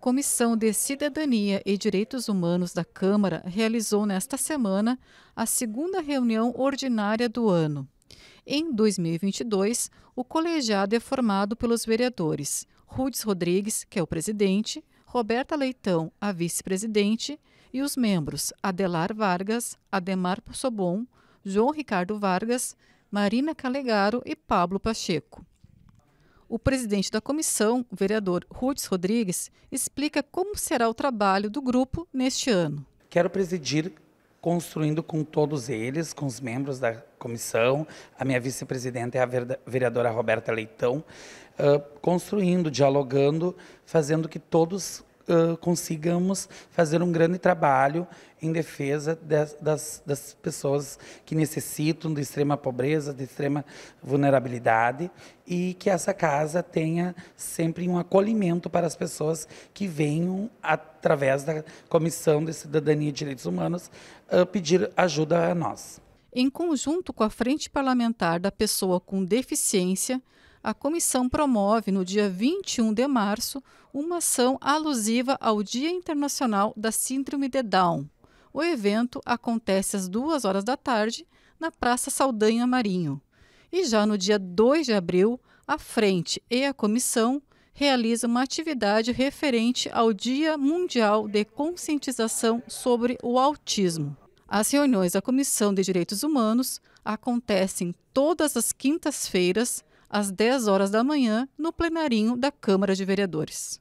Comissão de Cidadania e Direitos Humanos da Câmara realizou nesta semana a segunda reunião ordinária do ano. Em 2022, o colegiado é formado pelos vereadores Rudes Rodrigues, que é o presidente, Roberta Leitão, a vice-presidente, e os membros Adelar Vargas, Ademar Possobon, João Ricardo Vargas, Marina Calegaro e Pablo Pacheco. O presidente da comissão, o vereador Rudes Rodrigues, explica como será o trabalho do grupo neste ano. Quero presidir construindo com todos eles, com os membros da comissão, a minha vice-presidenta é a vereadora Roberta Leitão, ah, construindo, dialogando, fazendo que todos uh, consigamos fazer um grande trabalho em defesa das, das, das, pessoas que necessitam de extrema pobreza, de extrema vulnerabilidade, e que essa casa tenha sempre um acolhimento para as pessoas que venham, através da Comissão de Cidadania e Direitos Humanos, uh, pedir ajuda a nós. Em conjunto com a Frente Parlamentar da Pessoa com Deficiência, a comissão promove no dia 21 de março uma ação alusiva ao Dia Internacional da Síndrome de Down. O evento acontece às 2 horas da tarde na Praça Saldanha Marinho. E já no dia 2 de abril, a frente e a comissão realiza uma atividade referente ao Dia Mundial de Conscientização sobre o Autismo. As reuniões da Comissão de Direitos Humanos acontecem todas as quintas-feiras às 10 horas da manhã, no plenarinho da Câmara de Vereadores.